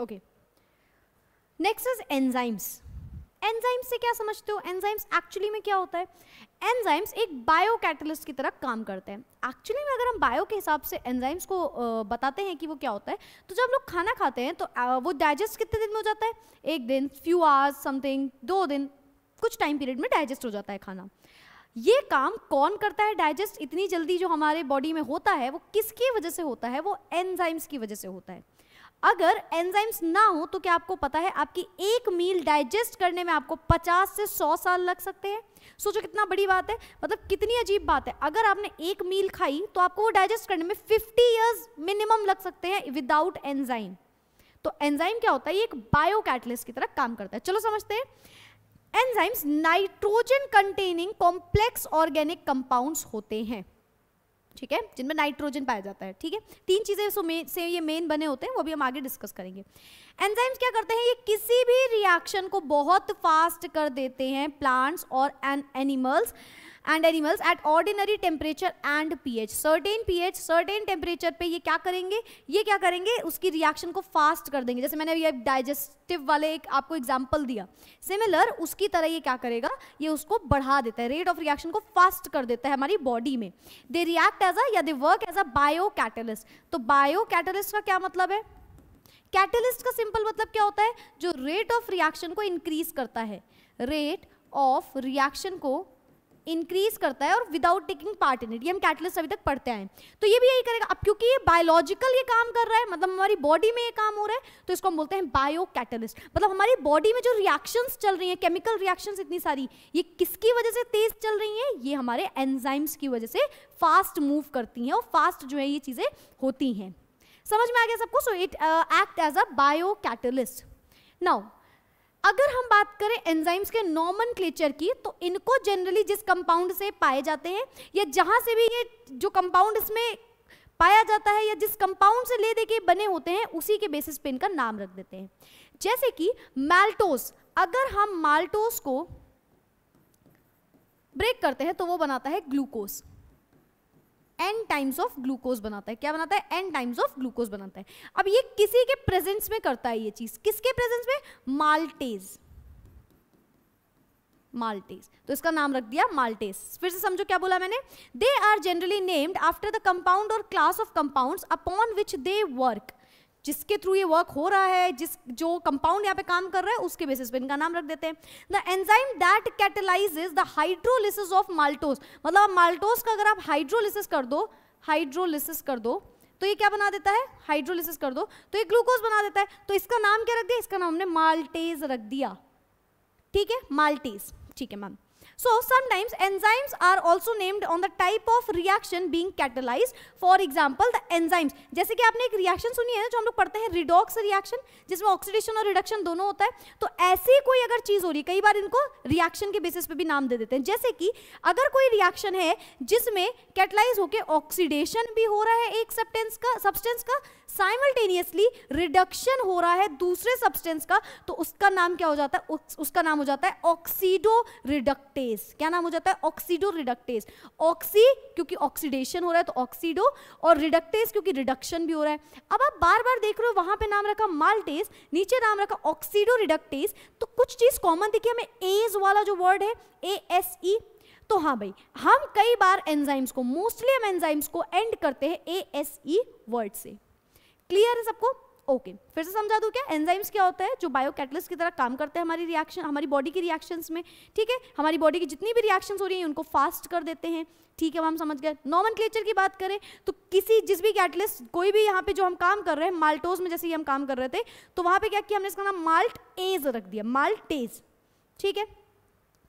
Okay next is enzymes enzymes से क्या समझते हो एंजाइम्स एक्चुअली में क्या होता है एंजाइम्स एक बायो कैटलिस्ट की तरह काम करते हैं एक्चुअली में अगर हम बायो के हिसाब से एंजाइम्स को बताते हैं कि वो क्या होता है तो जब लोग खाना खाते हैं तो वो डाइजेस्ट कितने दिन में हो जाता है एक दिन फ्यू आवर्स समथिंग दो दिन कुछ टाइम पीरियड में डाइजेस्ट हो जाता है खाना ये काम कौन करता है डाइजेस्ट इतनी जल्दी जो हमारे बॉडी में होता है वो किसकी वजह से होता है वो एनजाइम्स की वजह से होता है अगर एंजाइम्स ना हो तो क्या आपको पता है आपकी एक मील डाइजेस्ट करने में आपको 50 से 100 साल लग सकते हैं सोचो कितना बड़ी बात है मतलब कितनी अजीब बात है अगर आपने एक मील खाई तो आपको वो डाइजेस्ट करने में 50 इयर्स मिनिमम लग सकते हैं विदाउट एंजाइम तो एंजाइम क्या होता है ये एक बायो कैटलिस्ट की तरह काम करता है चलो समझते हैं enzymes nitrogen containing complex organic compounds होते हैं ठीक है जिनमें नाइट्रोजन पाया जाता है ठीक है तीन चीज़ें से ये मेन बने होते हैं वो भी हम आगे डिस्कस करेंगे एंजाइम्स क्या करते हैं ये किसी भी रिएक्शन को बहुत फास्ट कर देते हैं प्लांट्स और animals an and animals at ordinary temperature and pH certain pH certain temperature पे ये क्या करेंगे ये क्या करेंगे उसकी रिएक्शन को फास्ट कर देंगे जैसे मैंने ये डाइजेस्टिव वाले एक आपको एग्जाम्पल दिया सिमिलर उसकी तरह ये क्या करेगा ये उसको बढ़ा देता है रेट ऑफ रिएक्शन को फास्ट कर देता है हमारी बॉडी में they react as a they work as a biocatalyst तो बायो कैटलिस्ट का क्या मतलब है कैटलिस्ट का सिंपल मतलब क्या होता है जो रेट ऑफ रिएक्शन को इंक्रीज करता है रेट ऑफ रिएक्शन को इंक्रीज करता है और without taking part in it ये हम कैटलिस्ट अभी तक पढ़ते आए तो ये भी यही करेगा अब क्योंकि ये बायोलॉजिकल ये काम कर रहा है मतलब हमारी बॉडी में ये काम हो रहा है तो इसको हम बोलते हैं बायो कैटलिस्ट मतलब हमारी बॉडी में जो रिएक्शंस चल रही हैं केमिकल रिएक्शंस इतनी सारी ये किसकी वजह से तेज चल रही हैं ये हमारे एनजाइम्स की वजह से फास्ट मूव करती हैं और फास्ट जो है ये चीज़ें होती हैं समझ में आ गया सबको so it act as a biocatalyst now अगर हम बात करें एंजाइम्स के नॉमन की तो इनको जनरली जिस कंपाउंड से पाए जाते हैं या जहां से भी ये जो कंपाउंड इसमें पाया जाता है या जिस कंपाउंड से ले दे के बने होते हैं उसी के बेसिस पे इनका नाम रख देते हैं जैसे कि माल्टोस अगर हम माल्टोस को ब्रेक करते हैं तो वो बनाता है glucose n times of glucose बनाता है क्या बनाता है एन टाइम्स ऑफ ग्लूकोज बनाता है अब ये किसी के प्रेजेंस में करता है ये चीज किसके प्रेजेंस में माल्टेज माल्टेज तो इसका नाम रख दिया माल्टेज फिर से समझो क्या बोला मैंने they are generally named after the compound और class of compound upon which they work जिसके थ्रू ये वर्क हो रहा है जिस जो कंपाउंड यहाँ पे काम कर रहा है उसके बेसिस पे इनका नाम रख देते हैं the enzyme that catalyse the hydrolysis of maltose मतलब माल्टोस का अगर आप हाइड्रोलिसिस कर दो हाइड्रोलिसिस कर दो तो ये क्या बना देता है हाइड्रोलिसिस कर दो तो ये ग्लूकोज बना देता है तो इसका नाम क्या रख दिया इसका नाम हमने माल्टेज रख दिया ठीक है माल्टेज ठीक है ma'am So sometimes enzymes are also named on the type of reaction being catalyzed. For example, the enzymes. जैसे कि आपने एक रिएक्शन सुनी है जो हम लोग पढ़ते हैं रिडॉक्स रिएक्शन जिसमें ऑक्सीडेशन और रिडक्शन दोनों होता है तो ऐसी कोई अगर चीज हो रही है कई बार इनको रिएक्शन के बेसिस पे भी नाम दे देते हैं जैसे कि अगर कोई रिएक्शन है जिसमें कैटलाइज होकर ऑक्सीडेशन भी हो रहा है एक सब्सटेंस का सब्सटेंस का साइमल्टेनियसली रिडक्शन हो रहा है दूसरे सब्सटेंस का तो उसका नाम क्या हो जाता है उस, उसका नाम हो जाता है ऑक्सीडो रिडक्टेज क्या नाम हो जाता है ऑक्सीडो रिडक्टेज ऑक्सी क्योंकि ऑक्सीडेशन हो रहा है तो ऑक्सीडो और रिडक्टेज क्योंकि रिडक्शन भी हो रहा है अब आप बार बार देख रहे हो वहां पे नाम रखा माल्टेज नीचे नाम रखा ऑक्सीडो रिडक्टेज तो कुछ चीज कॉमन देखिए हमें एज वाला जो वर्ड है ए एस ई तो हाँ भाई हम कई बार एंजाइम्स को मोस्टली हम एंजाइम्स को एंड करते हैं ए एस ई वर्ड से क्लियर है सबको ओके okay. फिर से समझा दूं क्या एंजाइम्स क्या होता है जो बायो कैटलिस्ट की तरह काम करते हैं हमारी रिएक्शन हमारी बॉडी की रिएक्शंस में ठीक है हमारी बॉडी की जितनी भी रिएक्शंस हो रही हैं उनको फास्ट कर देते हैं ठीक है हम समझ गए नॉमन क्लेचर की बात करें तो किसी जिस भी कैटलिस्ट कोई भी यहाँ पे जो हम काम कर रहे हैं माल्टोज में जैसे ही हम काम कर रहे थे तो वहाँ पर क्या किया हमने इसका नाम माल्ट एज रख दिया माल्टेज ठीक है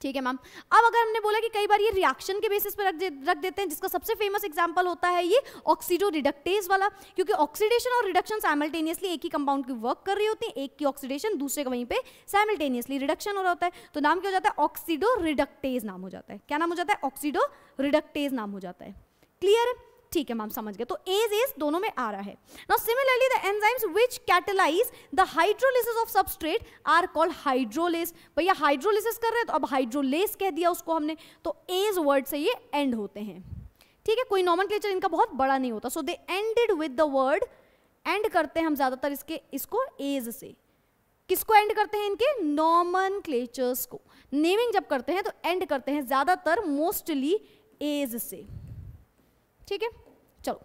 ठीक है मैम अब अगर हमने बोला कि कई बार ये रिएक्शन के बेसिस पर रख, दे, रख देते हैं जिसका सबसे फेमस एग्जांपल होता है ये ऑक्सीडो रिडक्टेज वाला क्योंकि ऑक्सीडेशन और रिडक्शन साइमल्टेनियसली एक ही कंपाउंड की वर्क कर रही होती है एक की ऑक्सीडेशन दूसरे का वहीं पे साइमल्टेनियसली रिडक्शन हो रहा होता है तो नाम क्या हो जाता है ऑक्सीडो रिडक्टेज नाम हो जाता है क्या नाम हो जाता है ऑक्सीडो रिडक्टेज नाम हो जाता है क्लियर है ठीक है मैम समझ गए तो एज एज दोनों में आ रहा है now similarly the enzymes which catalyse the hydrolysis of substrate are called hydrolase भैया हाइड्रोलिसिस कर रहे हैं तो अब हाइड्रोलेस कह दिया उसको हमने तो एज वर्ड से ये एंड होते हैं ठीक है कोई नॉमन इनका बहुत बड़ा नहीं होता so they ended with the word end करते हैं हम ज़्यादातर इसके इसको एज से किसको एंड करते हैं इनके नॉमन को नेमिंग जब करते हैं तो एंड करते हैं ज़्यादातर मोस्टली एज से ठीक है चलो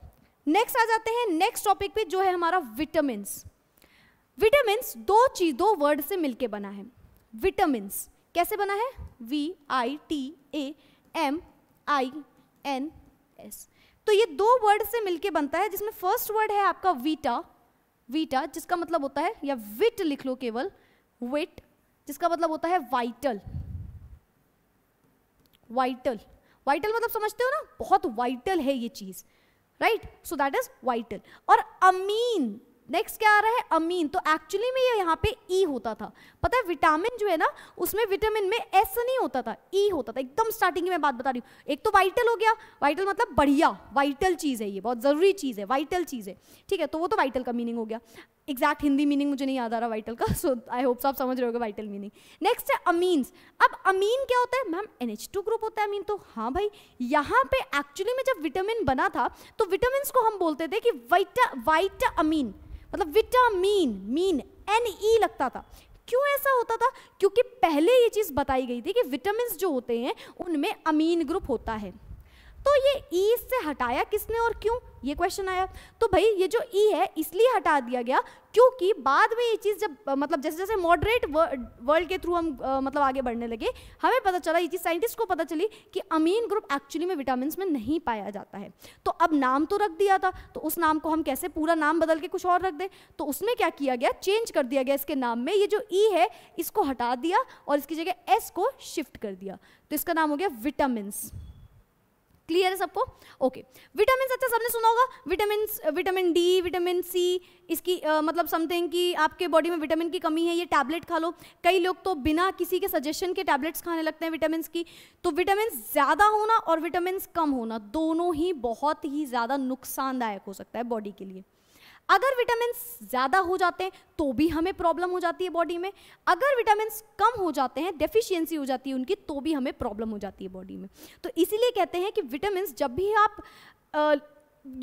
नेक्स्ट आ जाते हैं नेक्स्ट टॉपिक पे जो है हमारा विटामिन विटामिन दो चीज दो वर्ड से मिलके बना है विटामिन कैसे बना है V I T A M I N S तो ये दो वर्ड से मिलके बनता है जिसमें फर्स्ट वर्ड है आपका वीटा वीटा जिसका मतलब होता है या विट लिख लो केवल विट जिसका मतलब होता है वाइटल वाइटल वाइटल मतलब समझते हो ना बहुत वाइटल है ये चीज right so that is vital और अमीन नेक्स्ट क्या आ रहा है अमीन तो एक्चुअली में ये यहाँ पे ई e होता था पता है विटामिन जो है ना उसमें विटामिन में एस नहीं होता था ई e होता था एकदम स्टार्टिंग में बात बता रही हूँ एक तो वाइटल हो गया वाइटल मतलब बढ़िया वाइटल चीज़ है ये बहुत ज़रूरी चीज़ है वाइटल चीज़ है ठीक है तो वो तो वाइटल का मीनिंग हो गया एग्जैक्ट हिंदी मीनिंग मुझे नहीं याद आ रहा वाइटल का सो आई होप आप समझ रहे होगा वाइटल मीनिंग नेक्स्ट है अमीन्स अब अमीन क्या होता है मैम एन ग्रुप होता है अमीन तो हाँ भाई यहाँ पे एक्चुअली में जब विटामिन बना था तो विटामिन को हम बोलते थे कि वाइटा वाइट अमीन मतलब विटामीन मीन एन ई लगता था क्यों ऐसा होता था क्योंकि पहले ये चीज़ बताई गई थी कि विटामिन जो होते हैं उनमें अमीन ग्रुप होता है तो ये ई e से हटाया किसने और क्यों ये क्वेश्चन आया तो भाई ये जो ई e है इसलिए हटा दिया गया क्योंकि बाद में ये चीज़ जब मतलब जैसे जैसे मॉडरेट वर्ल्ड के थ्रू हम मतलब आगे बढ़ने लगे हमें पता चला ये चीज़ साइंटिस्ट को पता चली कि अमीन ग्रुप एक्चुअली में विटामिन में नहीं पाया जाता है तो अब नाम तो रख दिया था तो उस नाम को हम कैसे पूरा नाम बदल के कुछ और रख दें तो उसमें क्या किया गया चेंज कर दिया गया इसके नाम में ये जो ई e है इसको हटा दिया और इसकी जगह एस को शिफ्ट कर दिया तो इसका नाम हो गया विटामिन क्लियर है सबको ओके विटामिन अच्छा सबने सुना होगा vitamin vitamin D vitamin C इसकी आ, मतलब समथिंग कि आपके बॉडी में विटामिन की कमी है ये टैबलेट खा लो कई लोग तो बिना किसी के सजेशन के टैबलेट्स खाने लगते हैं विटामिन की तो विटामिन ज़्यादा होना और विटामिन कम होना दोनों ही बहुत ही ज़्यादा नुकसानदायक हो सकता है बॉडी के लिए अगर विटामिन ज़्यादा हो जाते हैं तो भी हमें प्रॉब्लम हो जाती है बॉडी में अगर विटामिन कम हो जाते हैं डेफिशियंसी हो जाती है उनकी तो भी हमें प्रॉब्लम हो जाती है बॉडी में तो इसीलिए कहते हैं कि विटामिन जब भी आप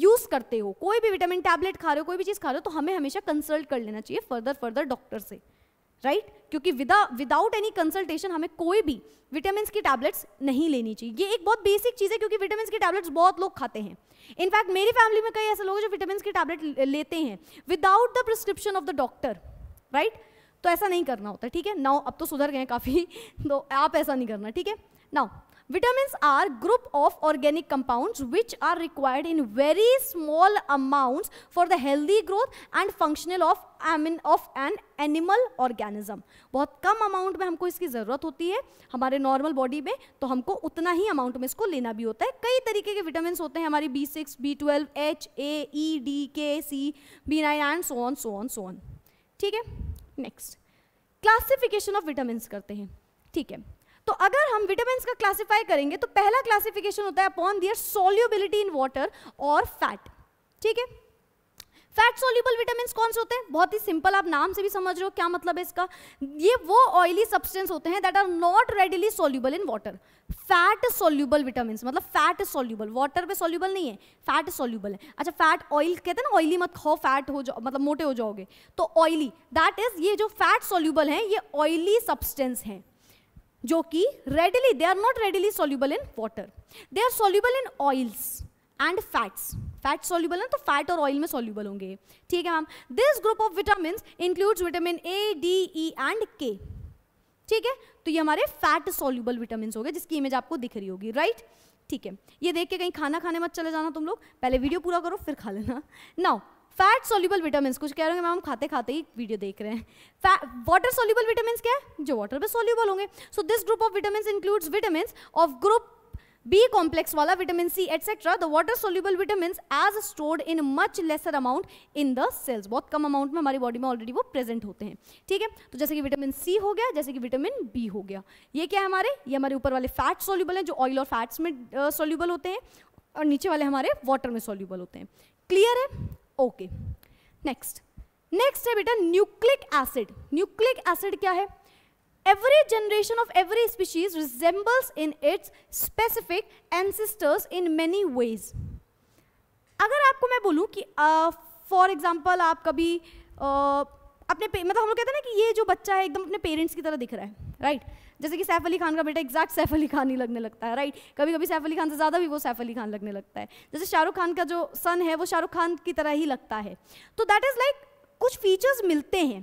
यूज़ करते हो कोई भी विटामिन टैबलेट खा रहे हो कोई भी चीज़ खा रहे हो तो हमें हमेशा कंसल्ट कर लेना चाहिए फर्दर फर्दर डॉक्टर से राइट right? क्योंकि विदा विदाउट एनी कंसल्टेशन हमें कोई भी विटामिन की टैबलेट्स नहीं लेनी चाहिए ये एक बहुत बेसिक चीज़ है क्योंकि विटामिन की टैबलेट्स बहुत लोग खाते हैं इनफैक्ट मेरी फैमिली में कई ऐसे लोग हैं जो विटामिन की टैबलेट लेते हैं without the prescription of the doctor right तो ऐसा नहीं करना होता ठीक है नाउ अब तो सुधर गए काफ़ी तो आप ऐसा नहीं करना ठीक है now Vitamins are group of organic compounds which are required in very small amounts for the healthy growth and functional of amin of an animal organism. बहुत कम अमाउंट में हमको इसकी ज़रूरत होती है हमारे नॉर्मल बॉडी में तो हमको उतना ही अमाउंट में इसको लेना भी होता है कई तरीके के विटामिन होते हैं हमारी B six B twelve H A E D K C B nine and so on so on so on ठीक है नेक्स्ट क्लासिफिकेशन ऑफ विटामिन करते हैं ठीक है तो अगर हम विटामिन का क्लासिफाई करेंगे तो पहला क्लासिफिकेशन होता है upon their solubility in water और फैट ठीक है फैट सोल्यूबल विटामिन कौन से होते हैं बहुत ही सिंपल आप नाम से भी समझ रहे हो क्या मतलब है इसका ये वो ऑयली सब्सटेंस होते हैं that are not readily soluble in water fat soluble vitamin मतलब फैट सोल्यूबल वाटर में सोल्यूबल नहीं है फैट सोल्यूबल है अच्छा फैट ऑयल कहते हैं ना ऑयली मत खाओ फैट हो जाओ मतलब मोटे हो जाओगे तो ऑयली दैट इज ये जो फैट सोल्यूबल है ये ऑयली सब्सटेंस हैं जो कि readily they are not readily soluble in water they are soluble in oils and fats fat soluble है तो फैट और ऑयल में सोल्यूबल होंगे ठीक है ma'am this group of vitamin includes vitamin A D E and K ठीक है तो ये हमारे फैट सोल्यूबल विटामिन हो गए जिसकी इमेज आपको दिख रही होगी राइट ठीक है ये देख के कहीं खाना खाने मत चले जाना तुम लोग पहले वीडियो पूरा करो फिर खा लेना नाउ फैट सोल्यूबल विटामिन कुछ कह रहे हैं मैम हम खाते खाते ही वीडियो देख रहे हैं वाटर सोल्यूबल विटामिन क्या है जो वाटर में सोल्यूबल होंगे so this group of vitamin includes vitamin of group B complex वाला vitamin C etcetera the water soluble vitamin as stored in much lesser amount in the cells बहुत कम amount में हमारी बॉडी में already वो present होते हैं ठीक है तो जैसे कि विटामिन सी हो गया जैसे कि विटामिन बी हो गया ये क्या है हमारे ये हमारे ऊपर वाले फैट सोल्यूबल हैं जो ऑयल और फैट्स में सोल्यूबल होते हैं और नीचे वाले हमारे वाटर में सोल्यूबल होते हैं क्लियर है ओके नेक्स्ट नेक्स्ट है बेटा न्यूक्लिक एसिड न्यूक्लिक एसिड क्या है every generation of every species resembles in its specific ancestors in many ways अगर आपको मैं बोलूँ कि फॉर uh, एग्जाम्पल आप कभी uh, अपने मतलब हम लोग कहते हैं ना कि ये जो बच्चा है एकदम अपने पेरेंट्स की तरह दिख रहा है राइट right? जैसे कि सैफ अली खान का बेटा एग्जैक्ट सैफ अली खान ही लगने लगता है राइट कभी कभी सैफ अली खान से ज़्यादा भी वो सैफ अली खान लगने लगता है जैसे शाहरुख खान का जो सन है वो शाहरुख खान की तरह ही लगता है तो दैट इज़ लाइक कुछ फीचर्स मिलते हैं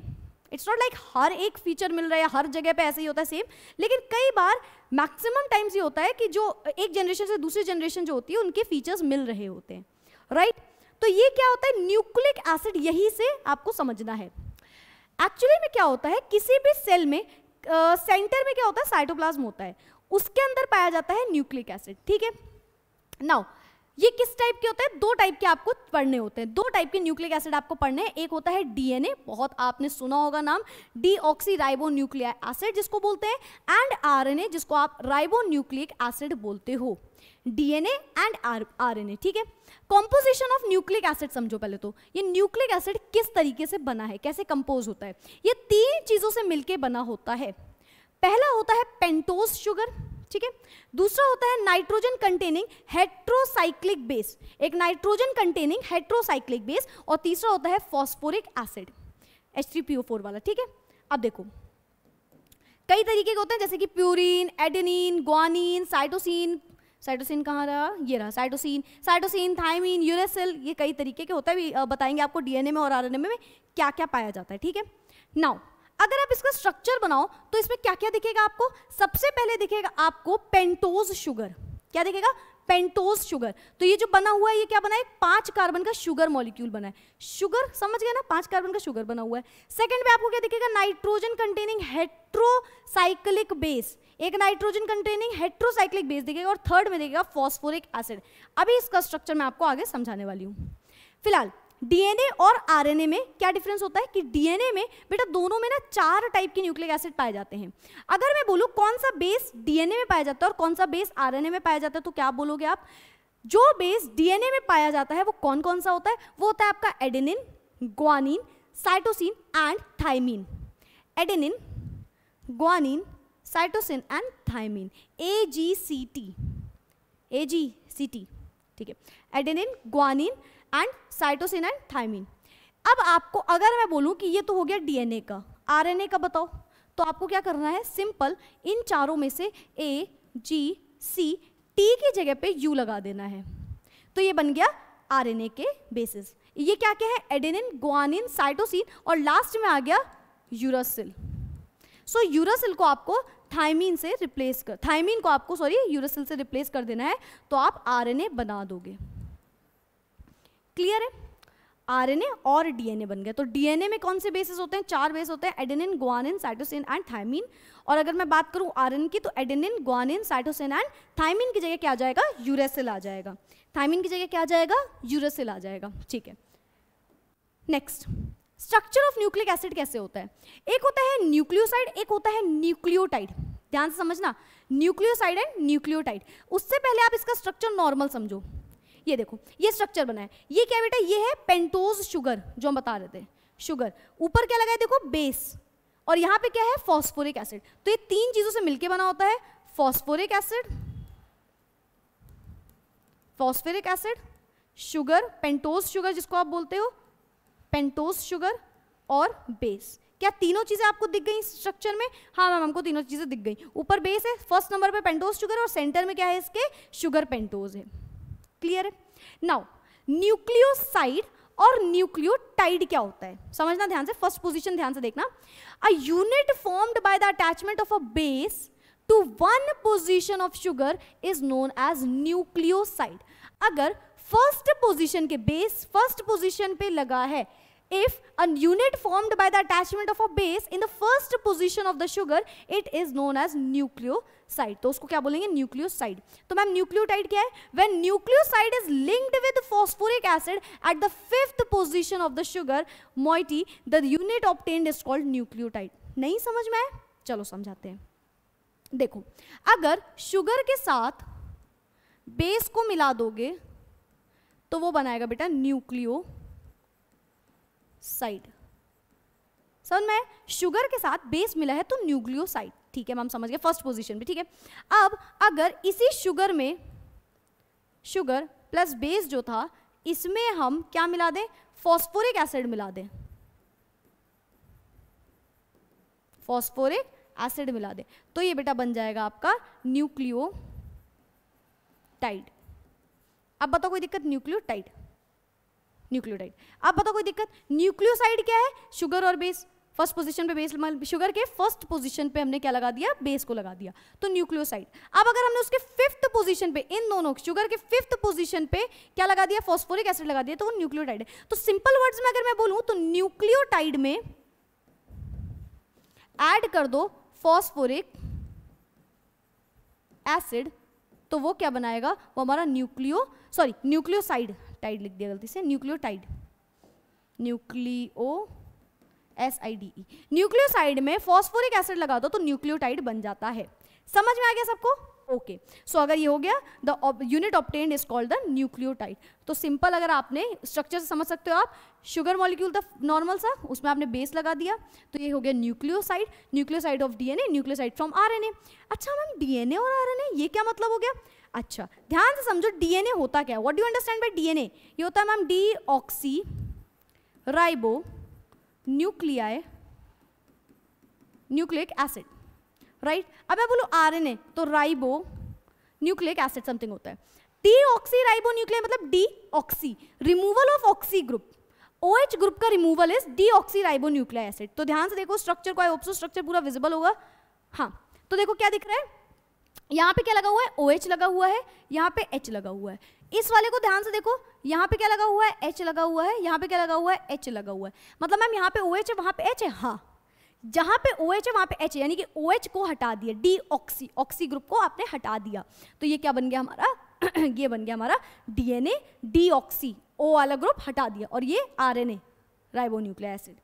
इट्स नॉट लाइक हर एक फीचर मिल रहा है हर जगह पे ऐसे ही होता है सेम लेकिन कई बार मैक्सिमम टाइम्स ये होता है कि जो एक जनरेशन से दूसरी जनरेशन जो होती है उनके फीचर्स मिल रहे होते हैं राइट right? तो ये क्या होता है न्यूक्लिक एसिड यही से आपको समझना है एक्चुअली में क्या होता है किसी भी सेल में सेंटर में क्या होता है साइटोप्लाज्म होता है उसके अंदर पाया जाता है न्यूक्लिक एसिड ठीक है नाउ ये किस टाइप के होते हैं दो टाइप के आपको पढ़ने होते हैं दो टाइप के न्यूक्लिक एसिड आपको पढ़ने हैं एक होता है डीएनए बहुत आपने सुना होगा नाम राइबो न्यूक्लियर एसिड जिसको बोलते हैं एंड आरएनए जिसको आप राइबो न्यूक्लिक एसिड बोलते हो डीएनए एंड आरएनए ठीक है कॉम्पोजिशन ऑफ न्यूक्लिक एसिड समझो पहले तो ये न्यूक्लिक एसिड किस तरीके से बना है कैसे कंपोज होता है ये तीन चीज़ों से मिलकर बना होता है पहला होता है पेंटोज शुगर ठीक है दूसरा होता है नाइट्रोजन कंटेनिंग हेट्रोसाइक्लिक बेस एक नाइट्रोजन कंटेनिंग हेट्रोसाइक्लिक बेस और तीसरा होता है फॉस्फोरिक एसिड एच वाला ठीक है अब देखो कई तरीके के होते हैं जैसे कि purine adenine guanine cytosine cytosine कहाँ रहा ये रहा साइटोसिन साइटोसिन थाइमिन यूरेसिल ये कई तरीके के होता है बताएंगे आपको डीएनए में और आरएनए में क्या क्या पाया जाता है ठीक है नाउ अगर आप इसका स्ट्रक्चर बनाओ तो इसमें क्या क्या दिखेगा आपको सबसे पहले दिखेगा आपको पेंटोज शुगर क्या दिखेगा पेंटोज शुगर तो ये जो बना हुआ है ये क्या बना है पांच कार्बन का शुगर मॉलिक्यूल बना है शुगर समझ गया ना पांच कार्बन का शुगर बना हुआ है सेकंड में आपको क्या दिखेगा नाइट्रोजन कंटेनिंग हेट्रोसाइक्लिक बेस एक नाइट्रोजन कंटेनिंग हेट्रोसाइक्लिक बेस दिखेगा और थर्ड में दिखेगा फॉस्फोरिक एसिड अभी इसका स्ट्रक्चर मैं आपको आगे समझाने वाली हूँ फिलहाल डीएनए और आरएनए में क्या डिफरेंस होता है कि डीएनए में बेटा दोनों में ना चार टाइप के न्यूक्लिक एसिड पाए जाते हैं अगर मैं बोलूँ कौन सा बेस डीएनए में पाया जाता है और कौन सा बेस आरएनए में पाया जाता है तो क्या बोलोगे आप जो बेस डीएनए में पाया जाता है वो कौन कौन सा होता है वो होता है आपका adenine guanine cytosine and thymine adenine guanine cytosine and thymine A G C T A G C T ठीक है adenine guanine and cytosine and thymine अब आपको अगर मैं बोलूँ कि ये तो हो गया डीएनए का आरएनए का बताओ तो आपको क्या करना है सिंपल इन चारों में से ए जी सी टी की जगह पे यू लगा देना है तो ये बन गया आरएनए के बेसिस ये क्या क्या है एडेनिन गुआनिन साइटोसिन और लास्ट में आ गया यूरासिल सो so, यूरासिल को आपको थायमिन से रिप्लेस कर थायमिन को आपको सॉरी यूरासिल से रिप्लेस कर देना है तो आप आरएनए बना दोगे क्लियर है आरएनए और डीएनए बन गए तो डीएनए में कौन से बेसिस होते हैं चार बेस होते हैं adenine guanine cytosine and thymine और अगर मैं बात करूं आरएन की तो adenine guanine cytosine and thymine की जगह क्या आ जाएगा यूरेसिल आ जाएगा थायमिन की जगह क्या आ जाएगा यूरेसिल आ जाएगा ठीक है next structure of nucleic acid कैसे होता है एक होता है न्यूक्लियोसाइड एक होता है न्यूक्लियोटाइड ध्यान से समझना न्यूक्लियोसाइड एंड न्यूक्लियोटाइड उससे पहले आप इसका स्ट्रक्चर नॉर्मल समझो ये देखो ये स्ट्रक्चर बना है ये क्या बेटा ये है पेंटोज शुगर जो हम बता रहे थे शुगर ऊपर क्या लगा है देखो बेस और यहाँ पे क्या है फॉस्फोरिक एसिड तो ये तीन चीज़ों से मिलके बना होता है phosphoric acid phosphoric acid sugar pentose sugar जिसको आप बोलते हो पेंटोज शुगर और बेस क्या तीनों चीज़ें आपको दिख गई स्ट्रक्चर में हाँ मैम हमको तीनों चीज़ें दिख गई ऊपर बेस है फर्स्ट नंबर पे पेंटोज शुगर और सेंटर में क्या है इसके शुगर पेंटोज है क्लियर है नाउ न्यूक्लियोसाइड और न्यूक्लियोटाइड क्या होता है समझना ध्यान से फर्स्ट पोजीशन ध्यान से देखना a unit formed by the attachment of a base to one position of sugar is known as nucleoside अगर फर्स्ट पोजीशन के बेस फर्स्ट पोजीशन पे लगा है if a unit formed by the attachment of a base in the first position of the sugar, it is known as nucleoside. to usko kya bolenge nucleoside. to ma'am nucleotide kya hai When nucleoside is linked with phosphoric acid at the fifth position of the sugar moiety, the unit obtained is called nucleotide. nahi samajh mein aaya chalo samjhate hain देखो अगर sugar के साथ base को मिला दोगे तो वो बनाएगा बेटा न्यूक्लियो साइड समझ में शुगर के साथ बेस मिला है तो न्यूक्लियोसाइड ठीक है मैम समझ गए फर्स्ट पोजीशन पे ठीक है अब अगर इसी शुगर में शुगर प्लस बेस जो था इसमें हम क्या मिला दें फॉस्फोरिक एसिड मिला दें फॉस्फोरिक एसिड मिला दें तो ये बेटा बन जाएगा आपका न्यूक्लियोटाइड अब बताओ कोई दिक्कत न्यूक्लियोटाइड न्यूक्लियोटाइड अब बताओ कोई दिक्कत न्यूक्लियोसाइड क्या है शुगर और बेस फर्स्ट पोजीशन पे बेस शुगर के फर्स्ट पोजीशन पे हमने क्या लगा दिया बेस को लगा दिया तो न्यूक्लियोसाइड अब अगर हमने उसके फिफ्थ पोजीशन पे इन दोनों शुगर के फिफ्थ पोजीशन पे क्या लगा दिया फॉस्फोरिक एसिड लगा दिया तो वो न्यूक्लियोटाइड है तो सिंपल वर्ड्स में अगर मैं बोलूं तो न्यूक्लियोटाइड में एड कर दो फॉस्फोरिक एसिड तो वो क्या बनाएगा वो हमारा न्यूक्लियो सॉरी न्यूक्लियोसाइड टाइड लिख दिया गलती से nucleotide nucleo S I D E nucleoside में फॉस्फोरिक एसिड लगा दो तो न्यूक्लियोटाइड तो बन जाता है समझ में आ गया सबको ओके okay. सो so, अगर ये हो गया the unit obtained is called the nucleotide तो सिंपल अगर आपने स्ट्रक्चर से समझ सकते हो आप शुगर मॉलिक्यूल था नॉर्मल सा उसमें आपने बेस लगा दिया तो ये हो गया nucleoside nucleoside of DNA nucleoside from RNA अच्छा मैम डीएनए और आरएनए ये क्या मतलब हो गया अच्छा ध्यान से समझो डीएनए होता क्या है what do understand by DNA ये होता है ma'am deoxy ribo nuclei nucleic acid right अब मैं बोलूँ आरएनए तो राइबो न्यूक्लिक एसिड समथिंग होता है डी ऑक्सी राइबो न्यूक्लियर मतलब deoxy removal of oxy group O H group का removal is deoxy ribo nucleic acid तो ध्यान से देखो स्ट्रक्चर को आई होप स्ट्रक्चर पूरा विजिबल होगा हाँ तो देखो क्या दिख रहा है यहाँ पे क्या लगा हुआ है ओ OH लगा हुआ है यहाँ पे एच लगा हुआ है इस वाले को ध्यान से देखो यहाँ पे क्या लगा हुआ है एच लगा हुआ है यहाँ पे क्या लगा हुआ है एच लगा हुआ है मतलब मैम यहाँ पे ओ OH है वहाँ पे एच है हाँ जहाँ पे ओ OH है वहाँ पे एच है यानी कि ओ OH को हटा दिया डी ऑक्सी ऑक्सी ग्रुप को आपने हटा दिया तो ये क्या बन गया हमारा ये बन गया हमारा D N A deoxy O वाला ग्रुप हटा दिया और ये R N A ribonucleic acid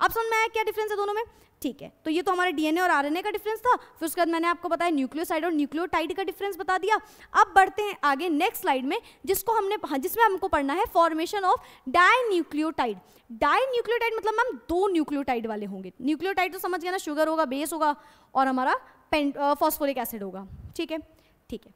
अब समझ में आया क्या डिफरेंस है दोनों में ठीक है तो ये तो हमारे डीएनए और आरएनए का डिफरेंस था फिर उसके बाद मैंने आपको बताया न्यूक्लियोसाइड और न्यूक्लियोटाइड का डिफरेंस बता दिया अब बढ़ते हैं आगे नेक्स्ट स्लाइड में जिसको हमने हाँ, जिसमें हमको पढ़ना है formation of di nucleotide di nucleotide मतलब मैम दो न्यूक्लियोटाइड वाले होंगे न्यूक्लियोटाइड तो समझ गया ना शुगर होगा बेस होगा और हमारा फॉस्फोरिक एसिड होगा ठीक है ठीक है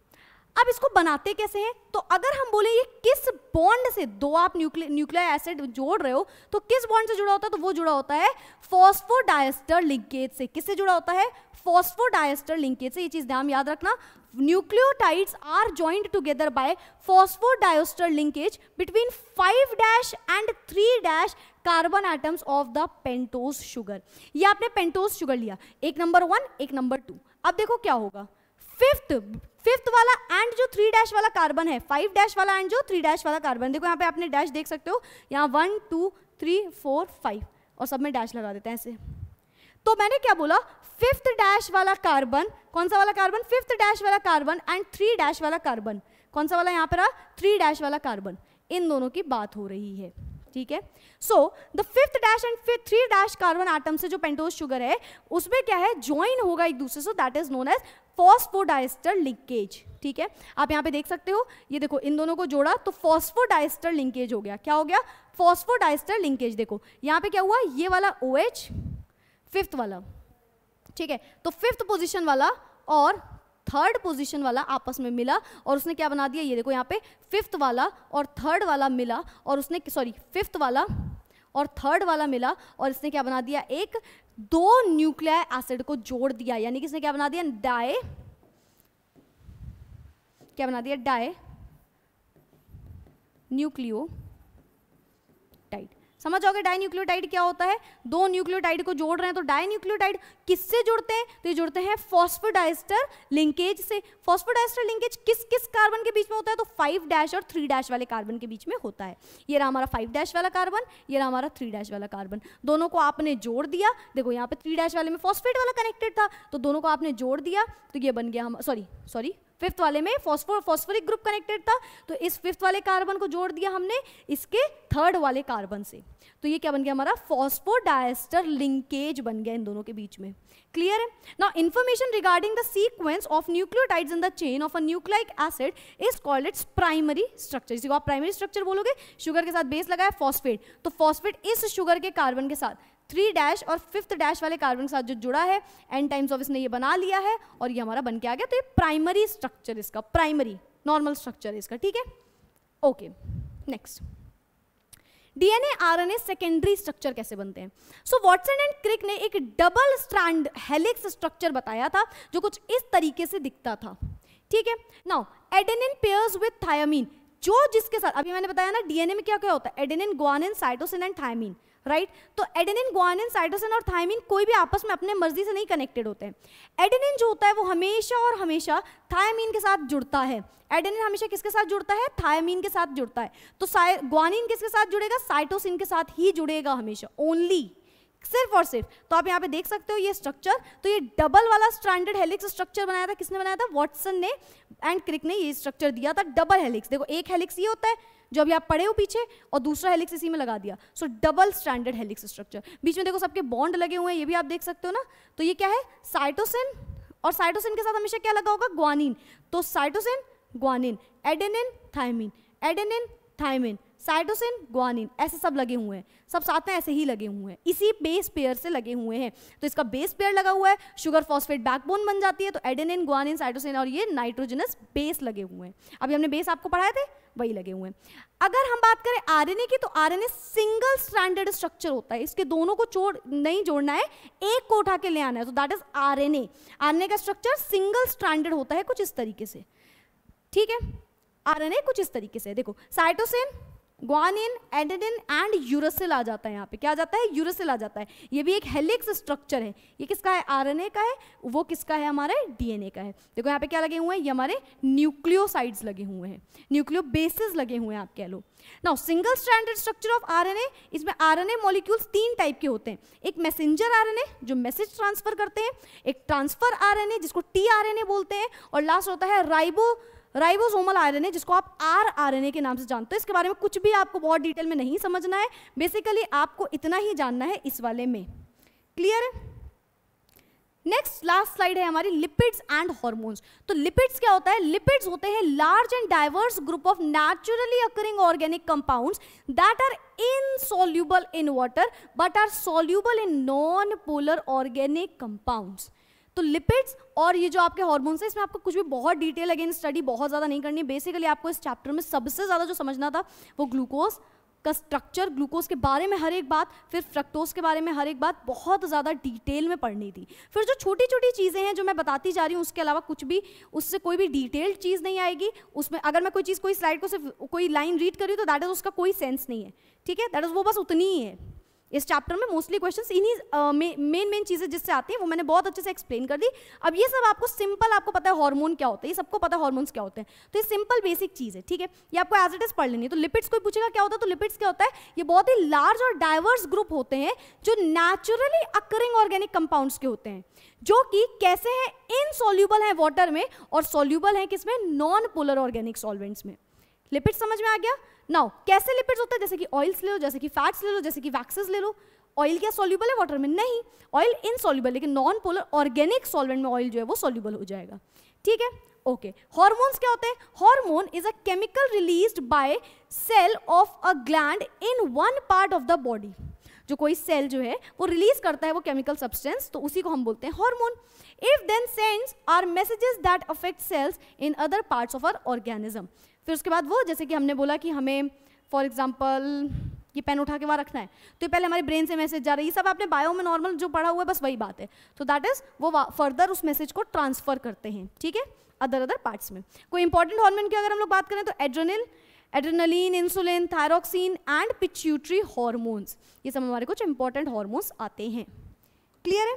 अब इसको बनाते कैसे हैं तो अगर हम बोले ये किस बॉन्ड से दो आप न्यूक्लियर एसिड जोड़ रहे हो तो किस बॉन्ड से जुड़ा होता है तो वो जुड़ा होता है फॉस्फोडायस्टर लिंकेज से किससे जुड़ा होता है फॉस्फोडायस्टर लिंकेज से ये चीज ध्यान याद रखना nucleotides are joint together by phosphodiester linkage between five dash and three dash carbon atoms of the pentose sugar ये आपने पेंटोज शुगर लिया एक नंबर वन एक नंबर टू अब देखो क्या होगा फिफ्थ फिफ्थ वाला एंड जो थ्री डैश वाला कार्बन है फाइव डैश वाला एंड जो थ्री डैश वाला कार्बन देखो यहाँ पे आपने डैश देख सकते हो यहाँ one two three four five और सब में डैश लगा देते हैं ऐसे तो मैंने क्या बोला फिफ्थ डैश वाला कार्बन कौन सा वाला कार्बन फिफ्थ डैश वाला कार्बन एंड थ्री डैश वाला कार्बन कौन सा वाला यहाँ पर थ्री डैश वाला कार्बन इन दोनों की बात हो रही है ठीक है so the fifth dash and fifth three dash carbon atom से जो पेंटोज शुगर है उसमें क्या है ज्वाइन होगा एक दूसरे से that is known as phosphodiester linkage ठीक है आप यहां पे देख सकते हो ये देखो इन दोनों को जोड़ा तो फॉस्फोडाइस्टर लिंकेज हो गया क्या हो गया फॉस्फोडाइस्टर लिंकेज देखो यहां पे क्या हुआ ये वाला ओ OH, फिफ्थ वाला ठीक है तो फिफ्थ पोजिशन वाला और थर्ड पोजीशन वाला आपस में मिला और उसने क्या बना दिया ये देखो यहाँ पे फिफ्थ वाला और थर्ड वाला मिला और उसने सॉरी फिफ्थ वाला और थर्ड वाला मिला और इसने क्या बना दिया एक दो न्यूक्लियर एसिड को जोड़ दिया यानी कि इसने क्या बना दिया डाय क्या बना दिया डाय न्यूक्लियो समझ आओगे डाई न्यूक्लियोटाइड क्या होता है दो न्यूक्लियोटाइड को जोड़ रहे हैं तो डाई न्यूक्लियोटाइड किससे जुड़ते हैं तो ये जुड़ते हैं फॉस्फोडाइस्टर लिंकेज से फॉस्फोडाइस्टर लिंकेज किस किस कार्बन के बीच में होता है तो फाइव डैश और थ्री डैश वाले कार्बन के बीच में होता है ये रहा हमारा फाइव डैश वाला कार्बन ये रहा हमारा थ्री डैश वाला कार्बन दोनों को आपने जोड़ दिया देखो यहाँ पे थ्री डैश वाले में फॉस्फेट वाला कनेक्टेड था तो दोनों को आपने जोड़ दिया तो ये बन गया हम सॉरी सॉरी फिफ्थ वाले में फॉस्फोर फॉस्फोरिक ग्रुप कनेक्टेड था तो इस फिफ्थ वाले कार्बन को जोड़ दिया हमने इसके थर्ड वाले कार्बन से तो ये क्या बन गया हमारा फॉस्फोडायस्टर लिंकेज बन गया इन दोनों के बीच में क्लियर है ना information regarding the sequence of nucleotides in the chain of a nucleic acid is called its primary structure जिसको आप प्राइमरी स्ट्रक्चर बोलोगे शुगर के साथ बेस लगाया फॉस्फेट तो फॉस्फेट इस शुगर के कार्बन के साथ थ्री डैश और फिफ्थ डैश वाले कार्बन के साथ जो जुड़ा है एंड टाइम्स ऑफ इसने ये बना लिया है और ये हमारा बन के आ गया तो ये प्राइमरी स्ट्रक्चर इसका प्राइमरी नॉर्मल स्ट्रक्चर इसका ठीक है okay next DNA RNA secondary structure कैसे बनते हैं सो वॉटसन एंड क्रिक ने एक डबल स्ट्रैंड हेलिक्स स्ट्रक्चर बताया था जो कुछ इस तरीके से दिखता था ठीक है now adenine pairs with thymine जो जिसके साथ अभी मैंने बताया ना डीएनए में क्या क्या होता है adenine guanine cytosine and thymine right right? तो एडेनिन ग्वानिन साइटोसिन और थायमिन कोई भी आपस में अपने मर्जी से नहीं कनेक्टेड होते हैं एडेनिन जो होता है वो हमेशा और हमेशा थायमिन के साथ जुड़ता है एडेनिन हमेशा किसके साथ जुड़ता है थायमिन के साथ जुड़ता है तो ग्वानिन किसके साथ जुड़ेगा साइटोसिन के साथ ही जुड़ेगा हमेशा ओनली सिर्फ और सिर्फ तो आप यहाँ पे देख सकते हो ये स्ट्रक्चर तो ये डबल वाला स्ट्रैंडर्ड हेलिक्स स्ट्रक्चर बनाया था किसने बनाया था वॉटसन ने एंड क्रिक ने ये स्ट्रक्चर दिया था डबल हेलिक्स देखो एक हेलिक्स ये होता है जो अभी आप पढ़े हो पीछे और दूसरा हेलिक्स इसी में लगा दिया so double standard helix structure बीच में देखो सबके बॉन्ड लगे हुए हैं ये भी आप देख सकते हो ना तो ये क्या है साइटोसिन और साइटोसिन के साथ हमेशा क्या लगा होगा ग्वानिन तो cytosine guanine adenine thymine adenine thymine cytosine guanine ऐसे सब लगे हुए हैं सब साथ में ऐसे ही लगे हुए हैं इसी बेस पेयर से लगे हुए हैं तो इसका बेस पेयर लगा हुआ है शुगर फॉस्फेट बैकबोन बन जाती है तो एडेनिन ग्वानिन साइटोसिन और ये नाइट्रोजनस बेस लगे हुए हैं अभी हमने बेस आपको पढ़ाए थे वही लगे हुए हैं अगर हम बात करें आरएनए की तो आरएनए सिंगल स्टैंडर्ड स्ट्रक्चर होता है इसके दोनों को छोड़ नहीं जोड़ना है एक को उठा के ले आना है तो दैट इज आरएनए आरएनए का स्ट्रक्चर सिंगल स्टैंडर्ड होता है कुछ इस तरीके से ठीक है आरएनए कुछ इस तरीके से देखो cytosine guanine adenine and uracil आ जाता है यहाँ पे क्या आ जाता है यूरोसिल आ जाता है ये भी एक हेलिक्स स्ट्रक्चर है ये किसका है आरएनए का है वो किसका है हमारे डीएनए का है देखो यहाँ पे क्या लगे हुए हैं ये हमारे न्यूक्लियोसाइड्स लगे हुए हैं न्यूक्लियो बेसिस लगे हुए हैं आप कह लो now single standard structure of R इसमें आर एन तीन टाइप के होते हैं एक मैसेंजर आर जो मैसेज ट्रांसफर करते हैं एक ट्रांसफर आर जिसको टी बोलते हैं और लास्ट होता है राइबो राइबोसोमल आरएनए जिसको आप आरआरएनए के नाम से जानते हो इसके बारे में कुछ भी आपको बहुत डिटेल में नहीं समझना है बेसिकली आपको इतना ही जानना है इस वाले में क्लियर नेक्स्ट लास्ट स्लाइड है हमारी लिपिड्स एंड हॉर्मोन्स तो लिपिड्स क्या होता है लिपिड्स होते हैं large and diverse group of naturally occurring organic compounds that are insoluble in water but are soluble in non polar organic compounds तो lipids और ये जो आपके हॉर्मोन्स है इसमें आपको कुछ भी बहुत डिटेल अगेन स्टडी बहुत ज़्यादा नहीं करनी है बेसिकली आपको इस चैप्टर में सबसे ज़्यादा जो समझना था वो ग्लूकोज का स्ट्रक्चर ग्लूकोज के बारे में हर एक बात फिर फ्रक्टोज के बारे में हर एक बात बहुत ज़्यादा डिटेल में पढ़नी थी फिर जो छोटी छोटी चीज़ें हैं जो मैं बताती जा रही हूँ उसके अलावा कुछ भी उससे कोई भी डिटेल्ड चीज़ नहीं आएगी उसमें अगर मैं कोई चीज़ कोई स्लाइड को सिर्फ कोई लाइन रीड करी तो दैट इज़ उसका कोई सेंस नहीं है ठीक है दैट इज़ वो बस उतनी ही है इस चैप्टर में मोस्टली क्वेश्चंस इन्हीं मेन मेन चीज़ें जिससे आती हैं वो मैंने बहुत अच्छे से एक्सप्लेन कर दी अब ये सब आपको सिंपल आपको पता है हार्मोन क्या होता है ये सबको पता है हार्मोन्स क्या होते हैं तो ये सिंपल बेसिक चीज़ है ठीक है ये आपको एज इट इज पढ़ लेनी है तो लिपिड्स कोई पूछेगा क्या होता है तो लिपिड्स क्या होता है ये बहुत ही लार्ज और डाइवर्स ग्रुप होते हैं जो नेचुरली अकरिंग ऑर्गेनिक कंपाउंड के होते हैं जो कि कैसे है इनसोल्यूबल है वॉटर में और सोल्यूबल है किसमें नॉन पोलर ऑर्गेनिक सॉल्वेंट्स में लिपिड समझ में आ गया नाउ कैसे लिपिड्स होते हैं जैसे कि ऑयल्स ले लो जैसे कि फैट्स ले लो जैसे कि वैक्सेस ले लो ऑयल क्या सोल्यूबल है वाटर में नहीं ऑयल इनसॉल्यूबल लेकिन नॉन पोलर ऑर्गेनिक सॉल्वेंट में ऑयल जो है वो सोल्यूबल हो जाएगा ठीक है ओके हॉर्मोन्स क्या होते हैं hormone is a chemical release by cell of a gland in one part of the body जो कोई सेल जो है वो रिलीज करता है वो केमिकल सब्सटेंस तो उसी को हम बोलते हैं hormone it then sends our messages that affect cells in other parts of our organism फिर उसके बाद वो जैसे कि हमने बोला कि हमें फॉर एग्जाम्पल ये पेन उठा के वहाँ रखना है तो ये पहले हमारे ब्रेन से मैसेज जा रहा है ये सब आपने बायो में नॉर्मल जो पढ़ा हुआ है बस वही बात है तो दैट इज़ वो फर्दर उस मैसेज को ट्रांसफ़र करते हैं ठीक है अदर अदर पार्ट्स में कोई इंपॉर्टेंट हॉर्मोन की अगर हम लोग बात करें तो adrenal adrenaline insulin thyroxine and pituitary hormones ये सब हमारे कुछ इंपॉर्टेंट हॉर्मोन्स आते हैं क्लियर है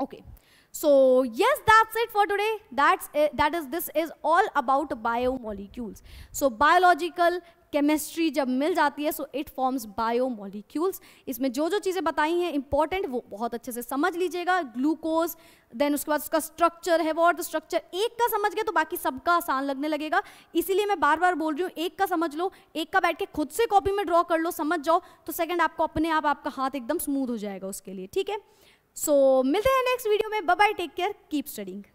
okay okay. so yes that's it for today that's it. that is this is all about biomolecules so biological chemistry जब मिल जाती है सो इट फॉर्म्स बायोमोलिक्यूल्स इसमें जो जो चीज़ें बताई हैं इंपॉर्टेंट वो बहुत अच्छे से समझ लीजिएगा ग्लूकोज देन उसके बाद उसका स्ट्रक्चर है वो और स्ट्रक्चर एक का समझ गए तो बाकी सबका आसान लगने लगेगा इसीलिए मैं बार बार बोल रही हूँ एक का समझ लो एक का बैठ के खुद से कॉपी में ड्रॉ कर लो समझ जाओ तो सेकंड आपको अपने आप आपका हाथ एकदम स्मूथ हो जाएगा उसके लिए ठीक है सो so, मिलते हैं नेक्स्ट वीडियो में bye take care keep studying